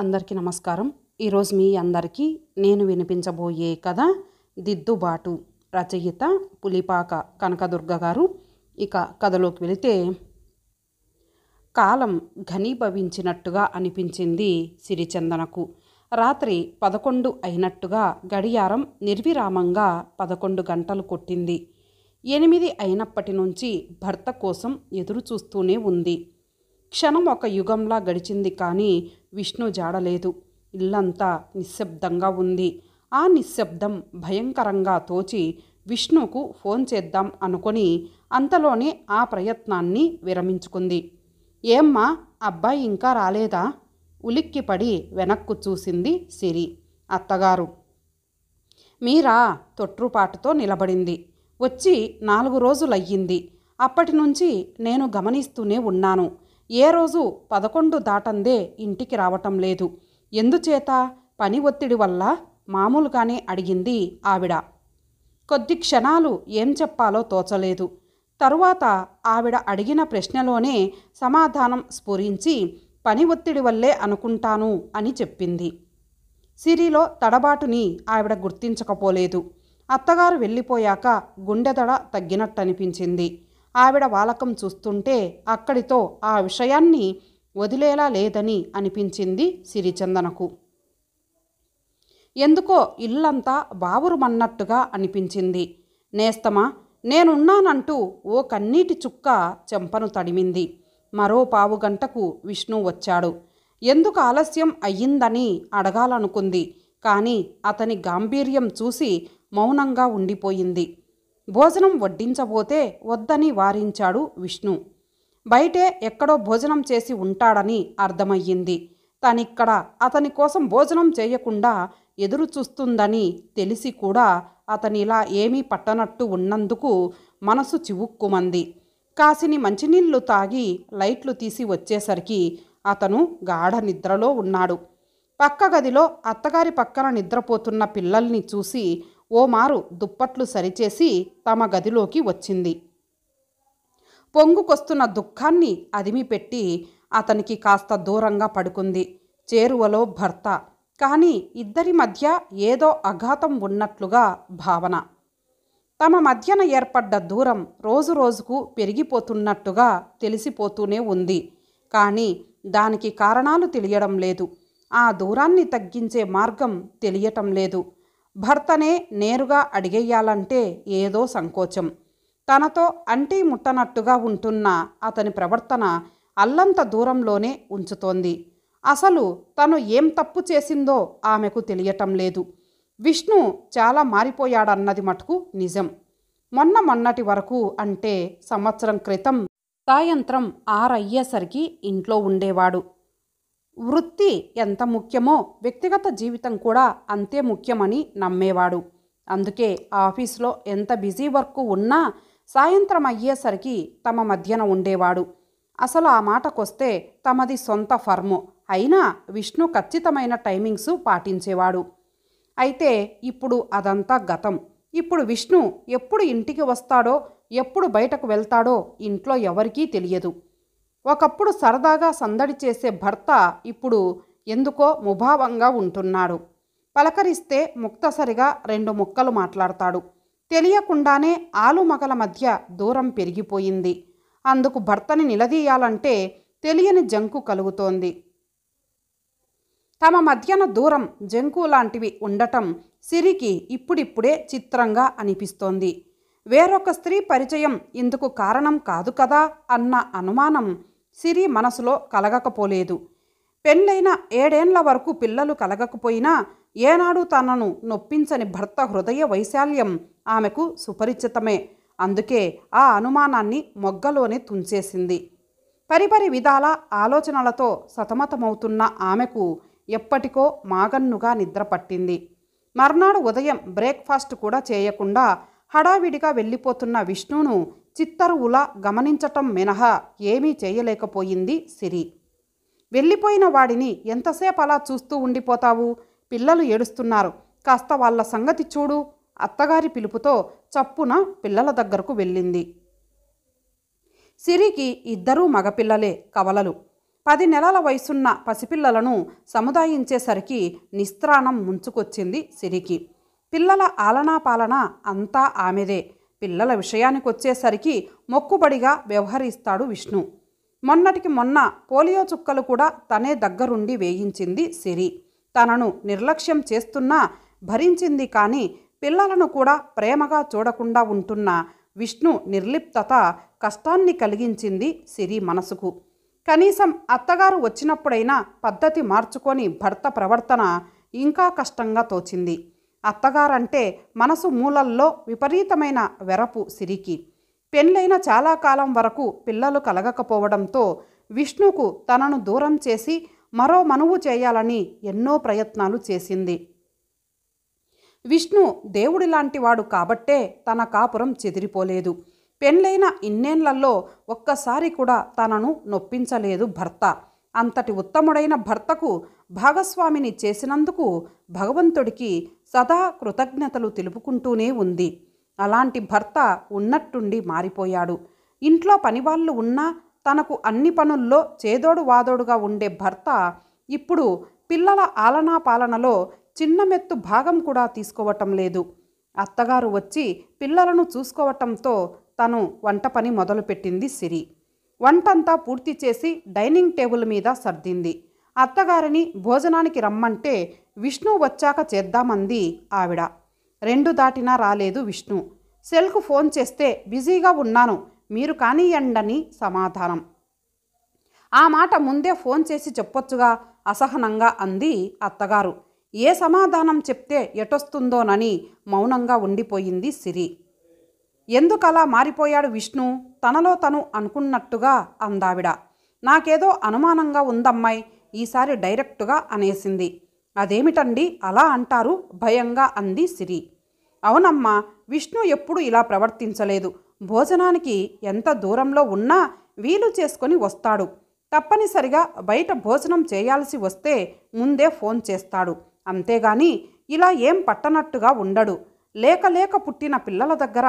అందరికీ నమస్కారం ఈరోజు మీ అందరికీ నేను వినిపించబోయే కథ దిద్దుబాటు రచయిత పులిపాక కనకదుర్గ గారు ఇక కథలోకి వెళితే కాలం ఘనీభవించినట్టుగా అనిపించింది సిరిచందనకు రాత్రి పదకొండు అయినట్టుగా గడియారం నిర్విరామంగా పదకొండు గంటలు కొట్టింది ఎనిమిది అయినప్పటి నుంచి భర్త కోసం ఎదురు చూస్తూనే ఉంది క్షణం ఒక యుగంలా గడిచింది కానీ విష్ణు జాడలేదు ఇల్లంతా నిశ్శబ్దంగా ఉంది ఆ నిశ్శబ్దం భయంకరంగా తోచి విష్ణుకు ఫోన్ చేద్దాం అనుకుని అంతలోనే ఆ ప్రయత్నాన్ని విరమించుకుంది ఏమ్మా అబ్బాయి ఇంకా రాలేదా ఉలిక్కిపడి వెనక్కు చూసింది సిరి అత్తగారు మీరా తొట్రుపాటుతో నిలబడింది వచ్చి నాలుగు రోజులయ్యింది అప్పటి నుంచి నేను గమనిస్తూనే ఉన్నాను ఏ రోజు పదకొండు దాటందే ఇంటికి రావటం లేదు ఎందుచేత పని ఒత్తిడి వల్ల మామూలుగానే అడిగింది ఆవిడ కొద్ది క్షణాలు ఏం చెప్పాలో తోచలేదు తరువాత ఆవిడ అడిగిన ప్రశ్నలోనే సమాధానం స్ఫురించి పని ఒత్తిడి వల్లే అనుకుంటాను అని చెప్పింది సిరిలో తడబాటుని ఆవిడ గుర్తించకపోలేదు అత్తగారు వెళ్ళిపోయాక గుండెదడ తగ్గినట్టనిపించింది ఆవిడ వాలకం చూస్తుంటే అక్కడితో ఆ విషయాన్ని వదిలేలా లేదని అనిపించింది సిరిచందనకు ఎందుకో ఇల్లంతా బావురుమన్నట్టుగా అనిపించింది నేస్తమా నేనున్నానంటూ ఓ కన్నీటి చుక్క చెంపను తడిమింది మరో పావు గంటకు విష్ణు వచ్చాడు ఎందుకు ఆలస్యం అయ్యిందని అడగాలనుకుంది కానీ అతని గాంభీర్యం చూసి మౌనంగా ఉండిపోయింది భోజనం వడ్డించబోతే వద్దని వారించాడు విష్ణు బయటే ఎక్కడో భోజనం చేసి ఉంటాడని అర్థమయ్యింది తనిక్కడ అతని కోసం భోజనం చేయకుండా ఎదురు చూస్తుందని తెలిసి కూడా అతనిలా ఏమీ పట్టనట్టు ఉన్నందుకు మనసు చివుక్కుమంది కాసిని మంచినీళ్లు తాగి లైట్లు తీసి వచ్చేసరికి అతను గాఢ నిద్రలో ఉన్నాడు పక్క గదిలో అత్తగారి పక్కన నిద్రపోతున్న పిల్లల్ని చూసి ఓ మారు దుప్పట్లు సరిచేసి తమ గదిలోకి వచ్చింది పొంగుకొస్తున్న దుఃఖాన్ని అదిమిపెట్టి అతనికి కాస్త దూరంగా పడుకుంది చేరువలో భర్త కానీ ఇద్దరి మధ్య ఏదో అఘాతం ఉన్నట్లుగా భావన తమ మధ్యన ఏర్పడ్డ దూరం రోజు రోజుకు పెరిగిపోతున్నట్టుగా తెలిసిపోతూనే ఉంది కానీ దానికి కారణాలు తెలియడం లేదు ఆ దూరాన్ని తగ్గించే మార్గం తెలియటం లేదు భర్తనే నేరుగా అడిగేయాలంటే ఏదో సంకోచం తనతో అంటీ ముట్టనట్టుగా ఉంటున్న అతని ప్రవర్తన అల్లంత దూరంలోనే ఉంచుతోంది అసలు తను ఏం తప్పు చేసిందో ఆమెకు తెలియటం లేదు విష్ణు చాలా మారిపోయాడన్నది మటుకు నిజం మొన్న మొన్నటి వరకు అంటే సంవత్సరం క్రితం సాయంత్రం ఆరయ్యేసరికి ఇంట్లో ఉండేవాడు వృత్తి ఎంత ముఖ్యమో వ్యక్తిగత జీవితం కూడా అంతే ముఖ్యమని నమ్మేవాడు అందుకే ఆఫీస్లో ఎంత బిజీ వర్క్ ఉన్నా సాయంత్రం అయ్యేసరికి తమ మధ్యన ఉండేవాడు అసలు ఆ మాటకొస్తే తమది సొంత ఫర్ము అయినా విష్ణు ఖచ్చితమైన టైమింగ్స్ పాటించేవాడు అయితే ఇప్పుడు అదంతా గతం ఇప్పుడు విష్ణు ఎప్పుడు ఇంటికి వస్తాడో ఎప్పుడు బయటకు వెళ్తాడో ఇంట్లో ఎవరికీ తెలియదు ఒకప్పుడు సరదాగా సందడి చేసే భర్త ఇప్పుడు ఎందుకో ముభావంగా ఉంటున్నాడు పలకరిస్తే ముక్తసరిగా రెండు ముక్కలు మాట్లాడతాడు తెలియకుండానే ఆలుమగల మధ్య దూరం పెరిగిపోయింది అందుకు భర్తని నిలదీయాలంటే తెలియని జంకు కలుగుతోంది తమ మధ్యన దూరం జంకు లాంటివి ఉండటం సిరికి ఇప్పుడిప్పుడే చిత్రంగా అనిపిస్తోంది వేరొక స్త్రీ పరిచయం ఇందుకు కారణం కాదు కదా అన్న అనుమానం సిరి మనసులో కలగకపోలేదు పెళ్ళైన ఏడేండ్ల వరకు పిల్లలు కలగకపోయినా ఏనాడు తనను నొప్పించని భర్త హృదయ వైశాల్యం ఆమెకు సుపరిచితమే అందుకే ఆ అనుమానాన్ని మొగ్గలోనే తుంచేసింది పరిపరి విధాల ఆలోచనలతో సతమతమవుతున్న ఆమెకు ఎప్పటికో మాగన్నుగా నిద్ర పట్టింది మర్నాడు ఉదయం బ్రేక్ఫాస్ట్ కూడా చేయకుండా హడావిడిగా వెళ్ళిపోతున్న విష్ణును చిత్తరువుల గమనించటం మినహా ఏమీ చేయలేకపోయింది సిరి వెళ్ళిపోయిన వాడిని ఎంతసేపు అలా చూస్తూ ఉండిపోతావు పిల్లలు ఏడుస్తున్నారు కాస్త వాళ్ళ సంగతి చూడు అత్తగారి పిలుపుతో చప్పున పిల్లల దగ్గరకు వెళ్ళింది సిరికి ఇద్దరూ మగపిల్లలే కవలలు పది నెలల వయసున్న పసిపిల్లలను సముదాయించేసరికి నిస్త్రాణం ముంచుకొచ్చింది సిరికి పిల్లల ఆలనా పాలన అంతా ఆమెదే పిల్లల విషయానికి వచ్చేసరికి మొక్కుబడిగా వ్యవహరిస్తాడు విష్ణు మొన్నటికి మొన్న పోలియో చుక్కలు కూడా తనే దగ్గరుండి వేయించింది సిరి తనను నిర్లక్ష్యం చేస్తున్నా భరించింది కానీ పిల్లలను కూడా ప్రేమగా చూడకుండా ఉంటున్న విష్ణు నిర్లిప్తత కష్టాన్ని కలిగించింది సిరి మనసుకు కనీసం అత్తగారు వచ్చినప్పుడైనా పద్ధతి మార్చుకొని భర్త ప్రవర్తన ఇంకా కష్టంగా తోచింది అత్తగారంటే మనసు మూలల్లో విపరీతమైన వెరపు సిరికి పెళ్ళైన చాలా కాలం వరకు పిల్లలు కలగకపోవడంతో విష్ణుకు తనను దూరం చేసి మరో మనువు చేయాలని ఎన్నో ప్రయత్నాలు చేసింది విష్ణు దేవుడి లాంటివాడు కాబట్టే తన కాపురం చెదిరిపోలేదు పెళ్ళైన ఇన్నేళ్లలో ఒక్కసారి కూడా తనను నొప్పించలేదు భర్త అంతటి ఉత్తముడైన భర్తకు భాగస్వామిని చేసినందుకు భగవంతుడికి సదా కృతజ్ఞతలు తెలుపుకుంటూనే ఉంది అలాంటి భర్త ఉన్నట్టుండి మారిపోయాడు ఇంట్లో పనివాళ్ళు ఉన్నా తనకు అన్ని పనుల్లో చేదోడు వాదోడుగా ఉండే భర్త ఇప్పుడు పిల్లల ఆలనా పాలనలో చిన్నమెత్తు భాగం కూడా తీసుకోవటం లేదు అత్తగారు వచ్చి పిల్లలను చూసుకోవటంతో తను వంట పని మొదలుపెట్టింది సిరి వంటంతా పూర్తి చేసి డైనింగ్ టేబుల్ మీద సర్దింది అత్తగారిని భోజనానికి రమ్మంటే విష్ణు వచ్చాక చేద్దామంది ఆవిడ రెండు దాటినా రాలేదు విష్ణు సెల్కు ఫోన్ చేస్తే బిజీగా ఉన్నాను మీరు కానియండని సమాధానం ఆ మాట ముందే ఫోన్ చేసి చెప్పొచ్చుగా అసహనంగా అంది అత్తగారు ఏ సమాధానం చెప్తే ఎటొస్తుందోనని మౌనంగా ఉండిపోయింది సిరి ఎందుకలా మారిపోయాడు విష్ణు తనలో తను అనుకున్నట్టుగా అందావిడ నాకేదో అనుమానంగా ఉందమ్మాయి ఈసారి డైరెక్టుగా అనేసింది అదేమిటండి అలా అంటారు భయంగా అంది సిరి అవునమ్మా విష్ణు ఎప్పుడు ఇలా ప్రవర్తించలేదు భోజనానికి ఎంత దూరంలో ఉన్నా వీలు చేసుకొని వస్తాడు తప్పనిసరిగా బయట భోజనం చేయాల్సి వస్తే ముందే ఫోన్ చేస్తాడు అంతేగాని ఇలా ఏం పట్టనట్టుగా ఉండడు లేక లేక పుట్టిన పిల్లల దగ్గర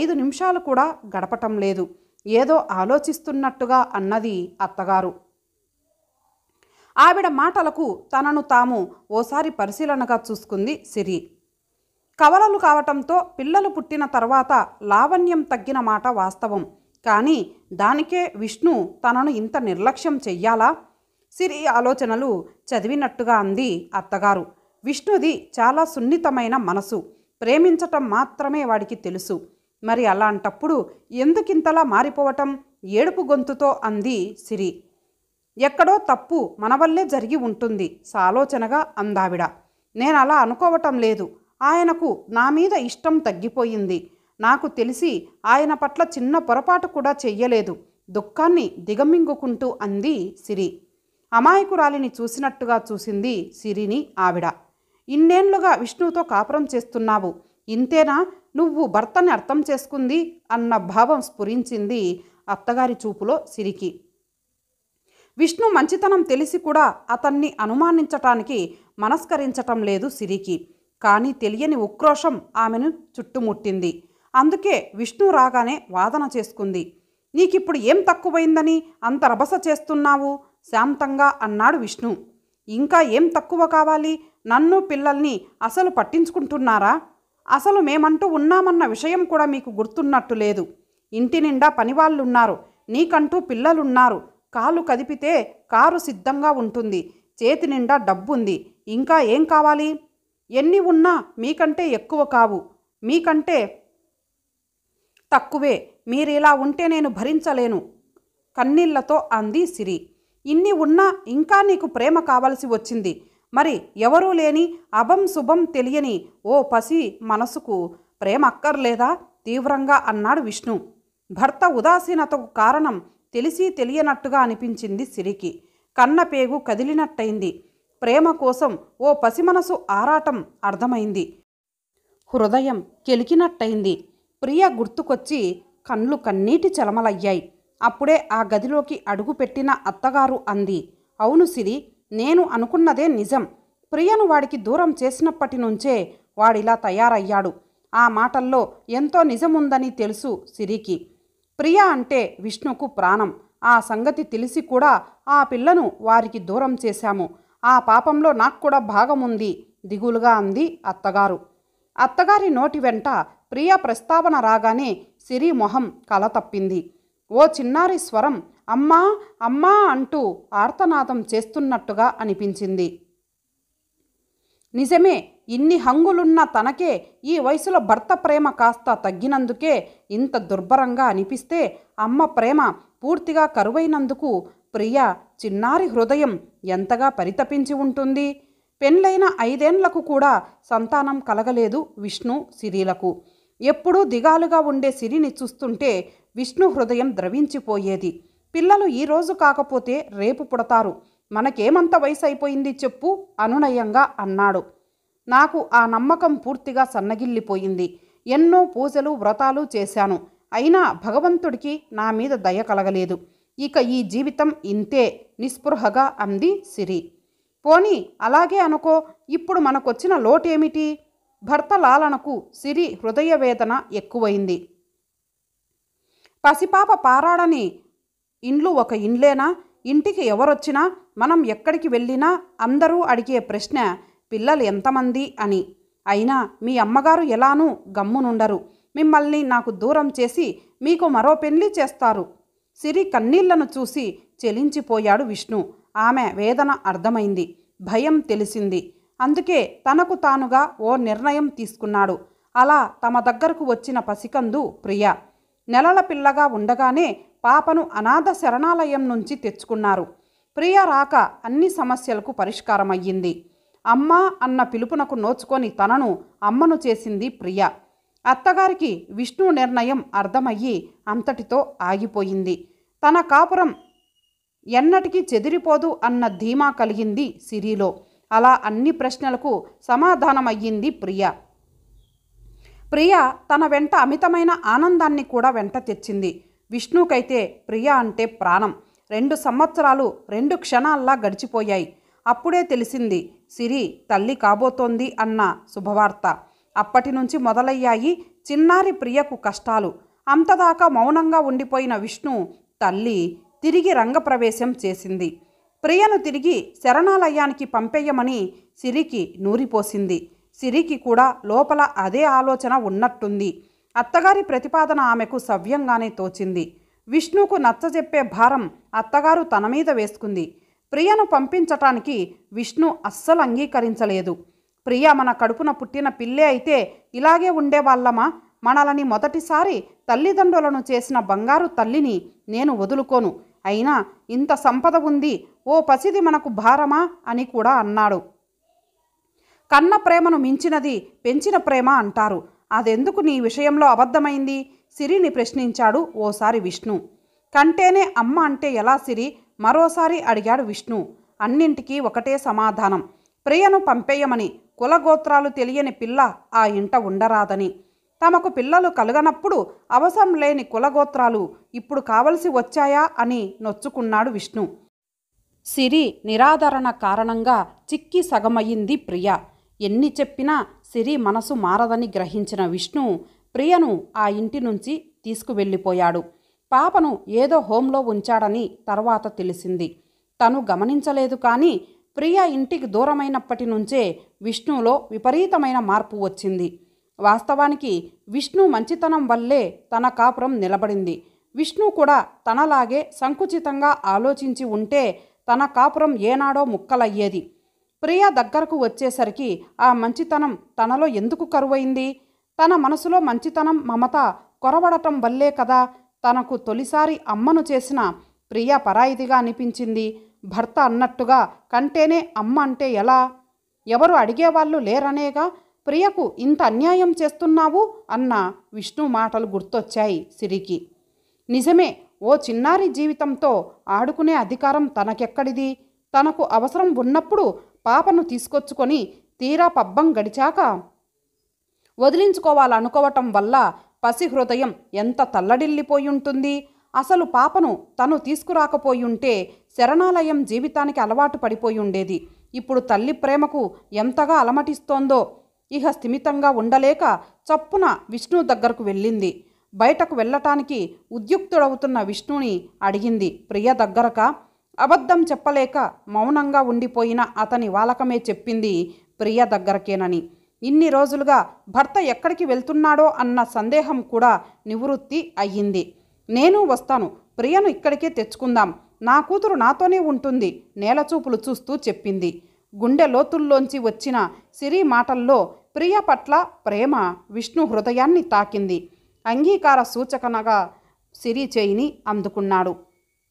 ఐదు నిమిషాలు కూడా గడపటం లేదు ఏదో ఆలోచిస్తున్నట్టుగా అన్నది అత్తగారు ఆవిడ మాటలకు తనను తాము ఓసారి పరిశీలనగా చూసుకుంది సిరి కవలలు కావటంతో పిల్లలు పుట్టిన తర్వాత లావణ్యం తగ్గిన మాట వాస్తవం కానీ దానికే విష్ణు తనను ఇంత నిర్లక్ష్యం చెయ్యాలా సిరి ఆలోచనలు చదివినట్టుగా అంది అత్తగారు విష్ణుది చాలా సున్నితమైన మనసు ప్రేమించటం మాత్రమే వాడికి తెలుసు మరి అలాంటప్పుడు ఎందుకింతలా మారిపోవటం ఏడుపు గొంతుతో అంది సిరి ఎక్కడో తప్పు మన వల్లే జరిగి ఉంటుంది సాలోచనగా అందావిడ నేను అలా అనుకోవటం లేదు ఆయనకు నా మీద ఇష్టం తగ్గిపోయింది నాకు తెలిసి ఆయన పట్ల చిన్న పొరపాటు కూడా చెయ్యలేదు దుఃఖాన్ని దిగమింగుకుంటూ అంది సిరి అమాయకురాలిని చూసినట్టుగా చూసింది సిరిని ఆవిడ ఇన్నేళ్లుగా విష్ణువుతో కాపురం చేస్తున్నావు ఇంతేనా నువ్వు భర్తని అర్థం చేసుకుంది అన్న భావం స్ఫురించింది అత్తగారి చూపులో సిరికి విష్ణు మంచితనం తెలిసి కూడా అతన్ని అనుమానించటానికి మనస్కరించటం లేదు సిరికి కానీ తెలియని ఉక్రోషం ఆమెను చుట్టుముట్టింది అందుకే విష్ణు రాగానే వాదన చేసుకుంది నీకిప్పుడు ఏం తక్కువైందని అంత రభస చేస్తున్నావు శాంతంగా అన్నాడు విష్ణు ఇంకా ఏం తక్కువ కావాలి నన్ను పిల్లల్ని అసలు పట్టించుకుంటున్నారా అసలు మేమంటూ ఉన్నామన్న విషయం కూడా మీకు గుర్తున్నట్టు లేదు ఇంటి నిండా పనివాళ్ళున్నారు నీకంటూ పిల్లలున్నారు కాలు కదిపితే కారు సిద్ధంగా ఉంటుంది చేతి నిండా డబ్బుంది ఇంకా ఏం కావాలి ఎన్ని ఉన్నా మీకంటే ఎక్కువ కావు మీకంటే తక్కువే మీరిలా ఉంటే నేను భరించలేను కన్నీళ్లతో అంది సిరి ఇన్ని ఉన్నా ఇంకా నీకు ప్రేమ కావలసి వచ్చింది మరి ఎవరూ లేని అభం శుభం తెలియని ఓ పసి మనసుకు ప్రేమ అక్కర్లేదా తీవ్రంగా అన్నాడు విష్ణు భర్త ఉదాసీనతకు కారణం తెలిసి తెలియనట్టుగా అనిపించింది సిరికి కన్న పేగు కదిలినట్టయింది ప్రేమ కోసం ఓ పసిమనసు ఆరాటం అర్థమైంది హృదయం కెలికినట్టయింది ప్రియ గుర్తుకొచ్చి కళ్ళు కన్నీటి చలమలయ్యాయి అప్పుడే ఆ గదిలోకి అడుగుపెట్టిన అత్తగారు అంది అవును సిరి నేను అనుకున్నదే నిజం ప్రియను వాడికి దూరం చేసినప్పటి నుంచే వాడిలా తయారయ్యాడు ఆ మాటల్లో ఎంతో నిజముందని తెలుసు సిరికి ప్రియ అంటే విష్ణుకు ప్రాణం ఆ సంగతి తెలిసి కూడా ఆ పిల్లను వారికి దూరం చేశాము ఆ పాపంలో నాకు కూడా భాగముంది దిగులుగా అంది అత్తగారు అత్తగారి నోటి వెంట ప్రియ ప్రస్తావన రాగానే సిరి మొహం కలతప్పింది ఓ చిన్నారి స్వరం అమ్మా అమ్మా అంటూ ఆర్తనాదం చేస్తున్నట్టుగా అనిపించింది నిజమే ఇన్ని హంగులున్న తనకే ఈ వయసులో భర్త ప్రేమ కాస్త తగ్గినందుకే ఇంత దుర్భరంగా అనిపిస్తే అమ్మ ప్రేమ పూర్తిగా కరువైనందుకు ప్రియ చిన్నారి హృదయం ఎంతగా పరితపించి ఉంటుంది పెళ్ళైన ఐదేండ్లకు కూడా సంతానం కలగలేదు విష్ణు సిరిలకు ఎప్పుడూ దిగాలుగా ఉండే సిరిని చూస్తుంటే విష్ణు హృదయం ద్రవించిపోయేది పిల్లలు ఈరోజు కాకపోతే రేపు పుడతారు మనకేమంత వయసు అయిపోయింది చెప్పు అనునయంగా అన్నాడు నాకు ఆ నమ్మకం పూర్తిగా సన్నగిల్లిపోయింది ఎన్నో పూజలు వ్రతాలు చేశాను అయినా భగవంతుడికి నా మీద దయ కలగలేదు ఇక ఈ జీవితం ఇంతే నిస్పృహగా అంది సిరి పోని అలాగే అనుకో ఇప్పుడు మనకొచ్చిన లోటేమిటి భర్త లాలనకు సిరి హృదయ వేదన ఎక్కువైంది పసిపాప పారాడని ఇండ్లు ఒక ఇండ్లేనా ఇంటికి ఎవరొచ్చినా మనం ఎక్కడికి వెళ్ళినా అందరూ అడిగే ప్రశ్న పిల్లలు ఎంతమంది అని అయినా మీ అమ్మగారు ఎలానూ గమ్మునుండరు మిమ్మల్ని నాకు దూరం చేసి మీకు మరో పెళ్లి చేస్తారు సిరి కన్నీళ్లను చూసి చెలించిపోయాడు విష్ణు ఆమె వేదన అర్థమైంది భయం తెలిసింది అందుకే తనకు తానుగా ఓ నిర్ణయం తీసుకున్నాడు అలా తమ దగ్గరకు వచ్చిన పసికందు ప్రియ నెలల పిల్లగా ఉండగానే పాపను అనాథ శరణాలయం నుంచి తెచ్చుకున్నారు ప్రియ రాక అన్ని సమస్యలకు పరిష్కారమయ్యింది అమ్మ అన్న పిలుపునకు నోచుకొని తనను అమ్మను చేసింది ప్రియ అత్తగారికి విష్ణు నిర్ణయం అర్థమయ్యి అంతటితో ఆగిపోయింది తన కాపురం ఎన్నటికీ చెదిరిపోదు అన్న ధీమా కలిగింది సిరిలో అలా అన్ని ప్రశ్నలకు సమాధానమయ్యింది ప్రియ ప్రియ తన వెంట అమితమైన ఆనందాన్ని కూడా వెంట తెచ్చింది విష్ణుకైతే ప్రియ అంటే ప్రాణం రెండు సంవత్సరాలు రెండు క్షణాల్లా గడిచిపోయాయి అప్పుడే తెలిసింది సిరి తల్లి కాబోతోంది అన్న శుభవార్త అప్పటి నుంచి మొదలయ్యాయి చిన్నారి ప్రియకు కష్టాలు అంతదాకా మౌనంగా ఉండిపోయిన విష్ణు తల్లి తిరిగి రంగప్రవేశం చేసింది ప్రియను తిరిగి శరణాలయానికి పంపేయమని సిరికి నూరిపోసింది సిరికి కూడా లోపల అదే ఆలోచన ఉన్నట్టుంది అత్తగారి ప్రతిపాదన ఆమెకు సవ్యంగానే తోచింది విష్ణుకు నచ్చజెప్పే భారం అత్తగారు తన మీద వేసుకుంది ప్రియను పంపించటానికి విష్ణు అస్సలు అంగీకరించలేదు ప్రియ మన కడుపున పుట్టిన పిల్లే అయితే ఇలాగే ఉండేవాళ్ళమా మనలని మొదటిసారి తల్లిదండ్రులను చేసిన బంగారు తల్లిని నేను వదులుకోను అయినా ఇంత సంపద ఉంది ఓ పసిది మనకు భారమా అని కూడా అన్నాడు కన్న ప్రేమను మించినది పెంచిన ప్రేమ అంటారు అదెందుకు నీ విషయంలో అబద్ధమైంది సిరిని ప్రశ్నించాడు ఓసారి విష్ణు కంటేనే అమ్మ అంటే ఎలా సిరి మరోసారి అడిగాడు విష్ణు అన్నింటికీ ఒకటే సమాధానం ప్రియను పంపేయమని కులగోత్రాలు తెలియని పిల్ల ఆ ఇంట ఉండరాదని తమకు పిల్లలు కలగనప్పుడు అవసరం లేని కులగోత్రాలు ఇప్పుడు కావలసి వచ్చాయా అని నొచ్చుకున్నాడు విష్ణు సిరి నిరాదరణ కారణంగా చిక్కి సగమయ్యింది ప్రియ ఎన్ని చెప్పినా సిరి మనసు మారదని గ్రహించిన విష్ణు ప్రియను ఆ ఇంటి నుంచి తీసుకువెళ్ళిపోయాడు పాపను ఏదో హోంలో ఉంచాడని తర్వాత తెలిసింది తను గమనించలేదు కానీ ప్రియ ఇంటికి దూరమైనప్పటి నుంచే విష్ణులో విపరీతమైన మార్పు వచ్చింది వాస్తవానికి విష్ణు మంచితనం వల్లే తన కాపురం నిలబడింది విష్ణు కూడా తనలాగే సంకుచితంగా ఆలోచించి ఉంటే తన కాపురం ఏనాడో ముక్కలయ్యేది ప్రియ దగ్గరకు వచ్చేసరికి ఆ మంచితనం తనలో ఎందుకు కరువైంది తన మనసులో మంచితనం మమత కొరవడటం వల్లే కదా తనకు తొలిసారి అమ్మను చేసిన ప్రియ పరాయిదిగా అనిపించింది భర్త అన్నట్టుగా కంటేనే అమ్మ అంటే ఎలా ఎవరు అడిగేవాళ్ళు లేరనేగా ప్రియకు ఇంత అన్యాయం చేస్తున్నావు అన్న విష్ణు మాటలు గుర్తొచ్చాయి సిరికి నిజమే ఓ చిన్నారి జీవితంతో ఆడుకునే అధికారం తనకెక్కడిది తనకు అవసరం ఉన్నప్పుడు పాపను తీసుకొచ్చుకొని తీరా పబ్బం గడిచాక వదిలించుకోవాలనుకోవటం వల్ల పసి హృదయం ఎంత తల్లడిల్లిపోయుంటుంది అసలు పాపను తను తీసుకురాకపోయుంటే శరణాలయం జీవితానికి అలవాటు పడిపోయుండేది ఇప్పుడు తల్లి ప్రేమకు ఎంతగా అలమటిస్తోందో ఇహ స్థిమితంగా ఉండలేక చప్పున విష్ణు దగ్గరకు వెళ్ళింది బయటకు వెళ్ళటానికి ఉద్యుక్తుడవుతున్న విష్ణుని అడిగింది ప్రియ దగ్గరక అబద్ధం చెప్పలేక మౌనంగా ఉండిపోయిన అతని వాలకమే చెప్పింది ప్రియ దగ్గరకేనని ఇన్ని రోజులుగా భర్త ఎక్కడికి వెళ్తున్నాడో అన్న సందేహం కూడా నివృత్తి అయ్యింది నేను వస్తాను ప్రియను ఇక్కడికే తెచ్చుకుందాం నా కూతురు నాతోనే ఉంటుంది నేలచూపులు చూస్తూ చెప్పింది గుండె లోతుల్లోంచి వచ్చిన సిరి మాటల్లో ప్రియ పట్ల ప్రేమ విష్ణు హృదయాన్ని తాకింది అంగీకార సూచకనగా సిరి చేయిని అందుకున్నాడు